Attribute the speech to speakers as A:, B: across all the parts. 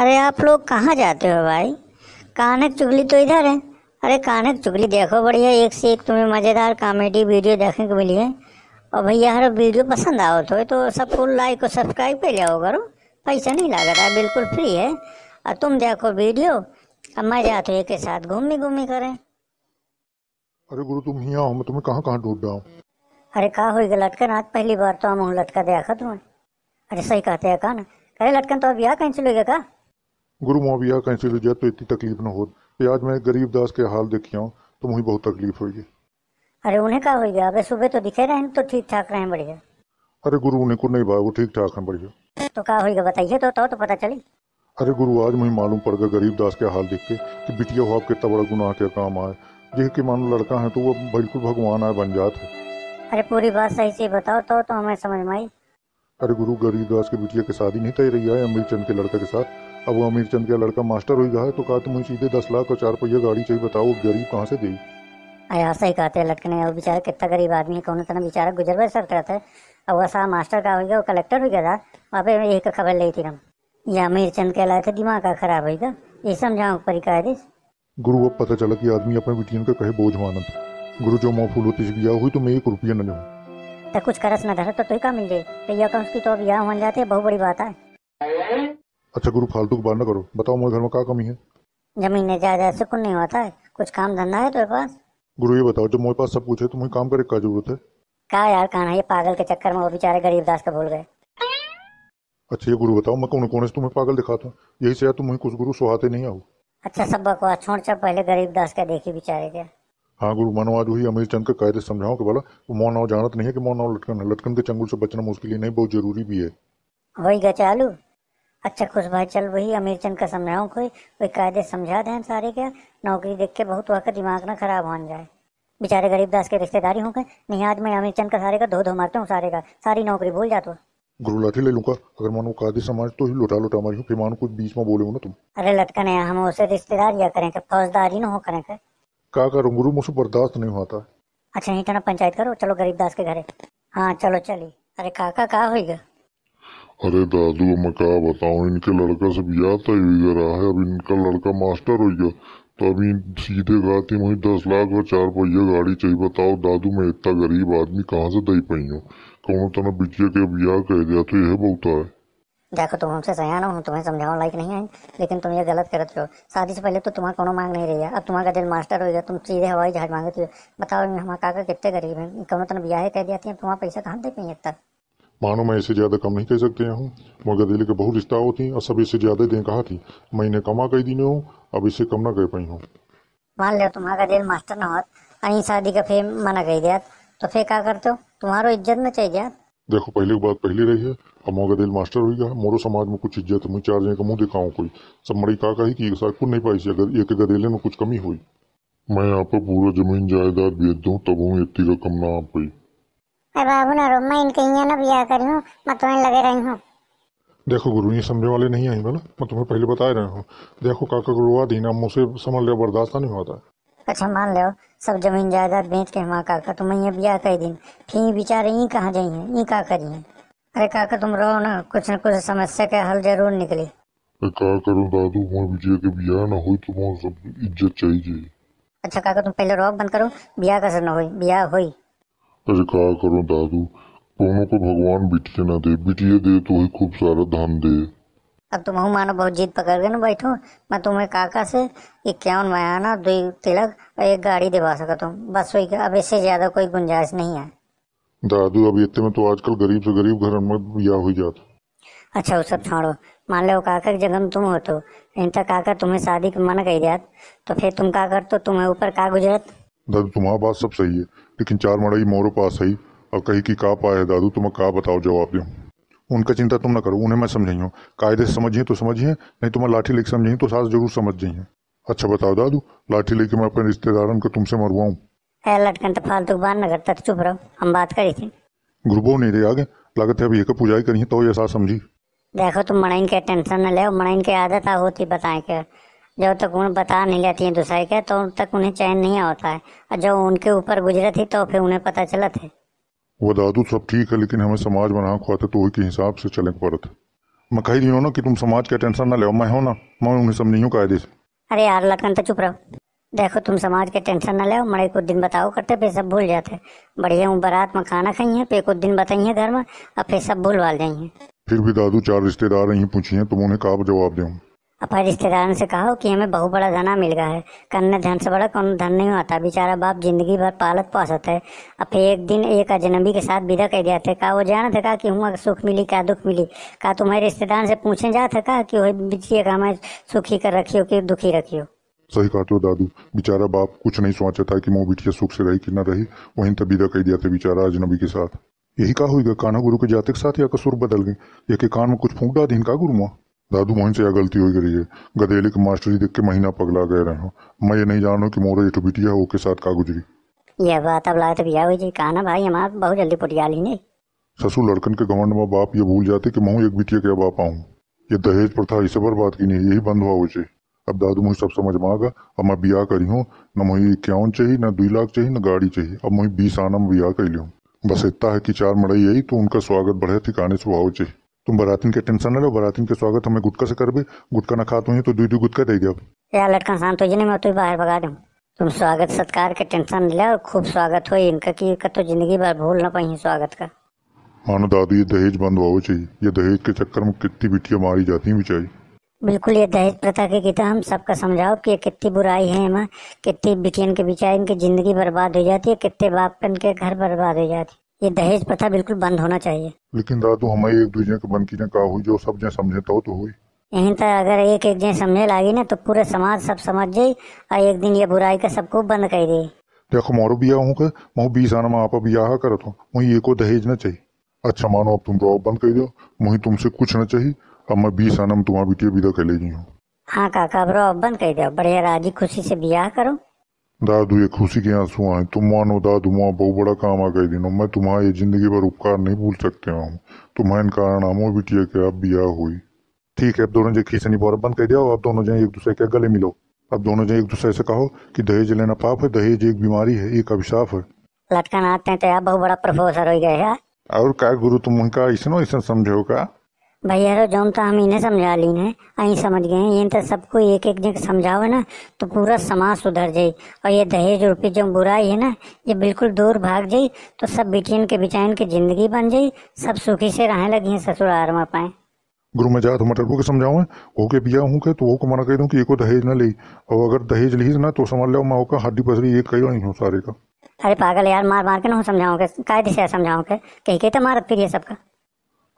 A: अरे आप लोग कहाँ जाते हो भाई कानक चुगली तो इधर है अरे कानक चुगली देखो बढ़िया एक से एक तुम्हें मज़ेदार कॉमेडी वीडियो देखने को मिली है और भैया हर वीडियो पसंद आओ तो, तो सबको लाइक और सब्सक्राइब कर जाओ करो पैसा नहीं लगा रहा बिल्कुल फ्री है और तुम देखो वीडियो अब मैं जाते हो एक के साथ घूमी घूमी करें
B: अरे गुरु तुम ही आओ मैं तुम्हें कहाँ कहाँ डूब रहा
A: अरे कहा हुई लटकन आज पहली बार तो हम लटका देखा तुम्हें अरे सही कहते हैं कहा ना अरे लटकन तो अब यहाँ कहीं चलोगे का
B: गुरु मुआविया कैंसिल हो जाए तो इतनी तकलीफ ना हो तो आज मैं गरीब दास के हाल देखी हूँ तो मुझे बहुत तकलीफ हुई है
A: अरे उन्हें क्या हो गया अबे सुबह तो दिखे रहे तो ठीक ठाक रहे बढ़िया
B: अरे गुरु उन्हें को नहीं भाई वो ठीक ठाक है बढ़िया
A: तो क्या होगा बताइए तो, तो तो पता चली
B: अरे गुरु आज मुझे मालूम पड़ गया गरीब दास के हाल देख के कि बिटिया हो आप कितना बड़ा गुनाह के काम आए जिसे कि मानो लड़का है तो वो बिल्कुल भगवान आए बन जात है
A: अरे पूरी बात सही से बताओ तो तो हमें समझ में आई
B: अरे गुरु गरीब दास के बिटिया की शादी नहीं तय रही है अमृत चंद के लड़के के साथ अब वो अमीर चंद का लड़का मास्टर हो गया है तो कहा तुम सीधे दस लाख और चार पहिया गाड़ी चाहिए बताओ गरीब कहाँ से दी
A: यहाँ सही कहते लटकने और बेचारा कितना गरीब आदमी है कौन तना बेचारा गुजर बस सकता रहता है और वह मास्टर का हो गया वो कलेक्टर भी गया था वहाँ पे एक खबर ली थी हम या अमीर चंद के लाए थे दिमाग का खराब होगा ये समझाओ ऊपर ही
B: गुरु अब पता चला कि आदमी अपने बिटियन का कहे बोझ माना था गुरु जो फूल होती से ब्याह हुई तो मैं एक रुपया न लूँ
A: तो कुछ करस न धर तो तुझे मिल जाए तो यह कम उसकी तो ब्याह मान जाते बहुत बड़ी बात है
B: अच्छा गुरु फालतू की बात ना करो बताओ मेरे घर में क्या कमी है
A: जमीन ने जायदाद से कुछ नहीं होता है कुछ काम धंधा है तेरे पास
B: गुरु ये बताओ जब मेरे पास सब कुछ है तुम्हें काम करे का जरूरत है
A: क्या यार कहा ये पागल के चक्कर में वो बेचारे गरीब दास का भूल गए
B: अच्छा ये गुरु बताओ मैं कौन कौन से तुम्हें पागल दिखाता हूँ यही से तुम कुछ गुरु सुहाते नहीं आओ
A: अच्छा सब बकवास छोड़ चल पहले गरीब दास का देखे बेचारे के
B: हाँ गुरु मानो आज वही अमीर चंद के कायदे समझाओ के बोला वो मौन और जानत नहीं है कि मौन और लटकन है लटकन के चंगुल से बचना मुश्किल ही नहीं बहुत जरूरी भी है
A: वही गचालू अच्छा खुश भाई चल वही अमीर चंद का समझाऊँ कोई वही कायदे समझा दें सारे क्या नौकरी देख के बहुत वक्त दिमाग ना खराब हो जाए बेचारे गरीब दास के रिश्तेदारी हो गए नहीं आज अमीर चंद का सारे का धो धो मारता हूँ सारे का सारी नौकरी भूल जाता
B: गुरु लाठी ले लूंगा अगर मानो कादी समाज तो ही लुटा लुटा मारी फिर मानो कुछ बीच में बोले ना तुम
A: अरे लटका है हम उसे रिश्तेदार या करें फौजदारी ना हो करें
B: क्या का गुरु मुझसे बर्दाश्त नहीं होता
A: अच्छा यही तना पंचायत करो चलो गरीब दास के घरे हाँ चलो चलिए अरे काका का का, का, होएगा
B: अरे दादू मैं क्या बताऊँ इनके लड़का से ब्याह तय हुई रहा है अब इनका लड़का मास्टर हो गया तो अभी सीधे गाती वही दस लाख और चार पहिया गाड़ी चाहिए बताओ दादू मैं इतना गरीब आदमी कहाँ से दे पाई हूँ कौन तो ना बिटिया के ब्याह कह दिया तो यह बहुता है
A: देखो तुम हमसे सयान हो हम तुम्हें समझाओ लाइक नहीं है लेकिन तुम ये गलत करते हो शादी से पहले तो तुम्हारा कोनो मांग नहीं रही है अब तुम्हारा दिल मास्टर हो गया तुम सीधे हवाई जहाज मांगते हो बताओ हमारे काका कितने गरीब हैं कौन मतलब तना तो ब्याह कह दिया तुम्हारा तो पैसा कहाँ दे पाई तक
B: मानो मैं इसे ज्यादा कम नहीं कह सकते हूँ मगर दिल के बहुत रिश्ता होती और सब इसे ज्यादा दिन कहा थी मैंने कमा कई दिन हूँ अब इसे कम ना कह पाई हूँ
A: मान लो तुम्हारा दिल मास्टर न होत शादी का फेम मना कह दिया तो फिर क्या करते हो तुम्हारो इज्जत में चाहिए
B: देखो पहली बात पहली रही है अब मौका दिल मास्टर हुई गया मोरो समाज में कुछ इज्जत मुझे चार जने का मुंह दिखाऊं कोई सब मड़ी का कही कि साथ कुछ नहीं पाई अगर एक गदेले में कुछ कमी हुई मैं यहाँ पर पूरा जमीन जायदाद बेच दूं तब हूँ इतनी रकम ना आ पाई
A: अब बाबू ना रोमा इनके यहाँ ना ब्याह करी हूँ मैं तुम्हें लगे रही हूँ
B: देखो गुरु ये समझे वाले नहीं आई ना मैं तुम्हें पहले बता रहा हूँ देखो काका गुरु आदि ना मुझसे समझ लिया बर्दाश्त नहीं होता
A: अच्छा मान लो सब जमीन जायदाद बेच के हमारा काका तुम्हें ये ब्याह कर दिन फिर बेचारे यहीं कहाँ जाइए यहीं का करिए अरे काका तुम रहो ना कुछ न कुछ समस्या का हल जरूर निकले
B: क्या करूँ दादू मैं विजय के ब्याह ना हो तुम्हारा सब इज्जत चाहिए
A: अच्छा काका तुम पहले रॉब बंद करो ब्याह का सर ना हो ब्याह हुई
B: अरे करो दादू दोनों को भगवान बिटिया ना दे बिटिया दे तो ही खूब सारा धन दे
A: अब तुम हूँ मानो बहुत जीत पकड़ गए ना बैठो मैं तुम्हें काका से इक्यावन मयाना दो तिलक और एक गाड़ी दिवा सका तुम बस वही अब इससे ज्यादा कोई गुंजाइश नहीं है
B: दादू अब इतने में तो आजकल गरीब से गरीब घर में ब्याह हो जाता
A: अच्छा वो सब छोड़ो मान लो काका की जगह तुम हो तो इनका तो काका तुम्हें शादी का मना कही दिया तो फिर तुम का कर तो तुम्हें ऊपर का
B: गुजरत दादू तुम्हारा बात सब सही है लेकिन चार मड़ई मोरो पास आई और कही कि कहा पाया है दादू तुम्हें तो कहा बताओ जवाब दो उनका चिंता तुम ना करो उन्हें मैं समझाइयो कायदे से समझिए तो समझिए नहीं तुम्हें तो लाठी लेके समझिए तो सास जरूर समझ जाइए अच्छा बताओ दादू लाठी लेके मैं अपने रिश्तेदार को तुमसे मरवाऊँ
A: लटकन तो फालतू बार ना करता चुप रहो हम बात करी थी
B: गुरुबो नहीं रही आगे लागत है अभी एक पूजाई करी तो ये सास समझी
A: देखो तुम मणाइन के टेंशन न ले मणाइन के आदत आ होती बताए के जब तक उन्हें बता नहीं जाती है दूसरे के तो तक उन्हें चैन नहीं होता है और जब उनके ऊपर गुजरे थी तो फिर उन्हें पता चला थे
B: वो दादू सब ठीक है लेकिन हमें समाज बना खुआते तो के हिसाब से चले पड़ते मैं कह रही हूँ ना कि तुम समाज का टेंशन ना ले मैं हूँ ना मैं उन्हें समझ नहीं हूँ कायदे से
A: अरे यार लखन तो चुप रहो देखो तुम समाज के टेंशन ना ले मड़े कुछ दिन बताओ करते फिर सब भूल जाते बढ़िया हूँ बारात में खाना खाई है फिर कुछ दिन बताई है घर में और फिर सब भूलवा जाइए
B: फिर भी दादू चार रिश्तेदार यहीं पूछी हैं तुम उन्हें कहा जवाब दो
A: अपने रिश्तेदारों से कहा कि हमें बहुत बड़ा धना मिल गया है कन्ने धन से बड़ा कौन धन नहीं होता बेचारा बाप जिंदगी भर पालत पोसत है अब फिर एक दिन एक अजनबी के साथ विदा कर दिया थे कहा वो जान थे कहा कि हुआ सुख मिली क्या दुख मिली कहा तुम्हारे रिश्तेदार से पूछे जा था कहा कि वही बिचिए का हमें सुखी कर रखियो कि दुखी रखियो
B: सही कहा तो दादू बेचारा बाप कुछ नहीं सोचा था कि मोह बिटिया सुख से रही कि न रही वहीं तब विदा कह दिया था बेचारा अजनबी के साथ यही कहा हुई कान्हा गुरु के जाते के साथ या कसूर बदल गए या के कान में कुछ फूंक डाल दिन का गुरु माँ दादू मोहन से यह गलती हो करी है गधेले की मास्टरी देख के महीना पगला गए रहे हो मैं ये नहीं जान रहा हूँ की मोरे एठो तो बिटिया हो के साथ का गुजरी
A: यह बात अब लाए तो बिया हुई जी कहा ना भाई हमारा बहुत जल्दी पुटियाल ही नहीं
B: ससुर लड़कन के घमंड में बाप ये भूल जाते कि मैं एक बिटिया के बाप आऊँ ये दहेज प्रथा इसे पर बात की नहीं यही बंद हुआ उसे अब दादू मुझे सब समझ में आगा अब मैं बिया करी हूँ न मुझे इक्यावन चाहिए न दुई लाख चाहिए न गाड़ी चाहिए अब मुझे बीस आना में बिया कर लियो बस इतना है कि चार मड़ई आई तो उनका स्वागत बढ़िया ठिकाने से भाव चाहिए तुम बरातिन के टेंशन ना लो बरातिन के स्वागत हमें गुटका से भी गुटका ना खात हुई तो दू दू गुटका दे दियो
A: या लड़का शांत हो जाने मैं तो बाहर भगा दूं तुम स्वागत सत्कार के टेंशन ले खूब स्वागत हो इनका की तो जिंदगी भर भूल ना पाई स्वागत का
B: मानो दादू ये दहेज बंद हुआ चाहिए ये दहेज के चक्कर में कितनी बिटिया मारी जाती है बिचारी
A: बिल्कुल ये दहेज प्रथा की गीता हम सबका समझाओ कि ये कितनी बुराई है माँ कितनी बिटियन के बिचारी इनकी जिंदगी बर्बाद हो जाती है कितने बाप के घर बर्बाद हो जाती है ये दहेज प्रथा बिल्कुल बंद होना चाहिए
B: लेकिन दादू हमारी एक दूसरे के बन की ने का हुई जो सब जन समझे तो तो हुई
A: यहीं तक अगर एक एक जन समझे लागी ना तो पूरे समाज सब समझ जाये और एक दिन ये बुराई का सबको बंद कर
B: दे देखो मारो बिया हूँ के मैं बीस आना में आप बिया करत तो मुझे एको दहेज ना चाहिए अच्छा मानो अब तुम रॉब तो बंद कर दो मुझे तुमसे कुछ ना चाहिए अब मैं बीस आना में तुम्हारी बिटिया विदा कर ले जी हूँ
A: हाँ काका अब रॉब बंद कर दो बढ़िया राजी खुशी से बिया करो
B: दादू ये खुशी के आंसू आए तुम मानो दादू माँ बहुत बड़ा काम आ गए दिनों मैं तुम्हारे जिंदगी भर उपकार नहीं भूल सकते हूँ तुम्हारे तुम्हें इनकार नामो बिटिया के अब बिया हुई ठीक है अब दोनों जन खींचनी पौर बंद कर दिया अब दोनों जन एक दूसरे के गले मिलो अब दोनों जन एक दूसरे से कहो कि दहेज लेना पाप है दहेज एक बीमारी है एक अभिशाप है
A: लटकन आते तो बहुत बड़ा प्रोफेसर हो गए है
B: और क्या गुरु तुम उनका ऐसा ऐसा समझो का
A: भैया रो तो जोम तो हम इन्हें समझा ली है अं समझ गए हैं इन तो सबको एक एक जगह समझाओ ना तो पूरा समाज सुधर जाये और ये दहेज रूपी जो बुराई है ना ये बिल्कुल दूर भाग जाये तो सब बिटियन के बिचाइन की जिंदगी बन जाये सब सुखी से रहने लगी हैं आर में पाए
B: गुरु मैं जा मटर को समझाऊ है वो के बिया हूँ तो वो को मना कह दूँ की एको दहेज ना ले और अगर दहेज ली ना तो समझ लो मैं ओका हड्डी पसरी एक कही हूँ सारे का
A: अरे पागल यार मार मार के ना समझाओ के कायदे से समझाओ के कहीं के तो मारत फिर ये सबका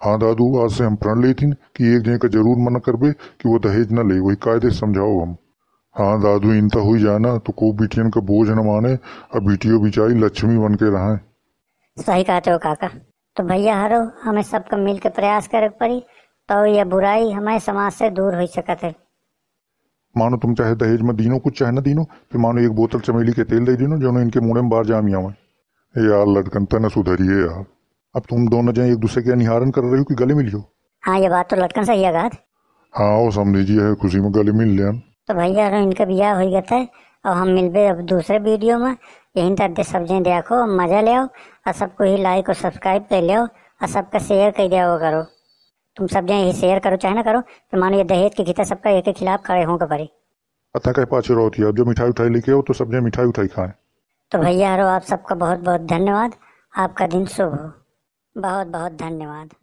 B: हाँ दादू आज से हम प्रण थी कि एक जने का जरूर मना बे कि वो दहेज न ले वही कायदे समझाओ हम हाँ दादू इनता हुई जाना तो को बिटियन का बोझ न माने अब बिटियो बिचारी लक्ष्मी बन के रहा
A: सही कहते हो काका तो भैया हरो हमें सबका मिल के प्रयास करे पड़ी तो यह बुराई हमारे समाज से दूर हो सकत है
B: मानो तुम चाहे दहेज में दीनो कुछ चाहे ना दीनो फिर तो मानो एक बोतल चमेली के तेल दे दीनो जो इनके मुड़े में बाहर जामिया हुआ यार लटकन तना सुधरिए यार अब तुम दोनों जाए एक दूसरे के निहारन कर रहे हो कि गले मिली हो
A: हाँ ये बात तो लटकन सही है गाद
B: हाँ वो समझ लीजिए है खुशी में गले मिल लिया
A: तो भैया इनका ब्याह हो गया था और हम मिलते अब दूसरे वीडियो में यहीं तक सब जन देखो मजा ले आओ और सबको ही लाइक और सब्सक्राइब कर ले और सबका शेयर कर दिया करो तुम सब जन यही शेयर करो चाहे ना करो तो मानो ये दहेज के खिता सबका एक खिलाफ खड़े होंगे भरे
B: पता कह पाचे रहो थी अब जो मिठाई उठाई लेके हो तो सब जन मिठाई उठाई खाएं
A: तो भैया आप सबका बहुत बहुत धन्यवाद आपका दिन शुभ हो बहुत बहुत धन्यवाद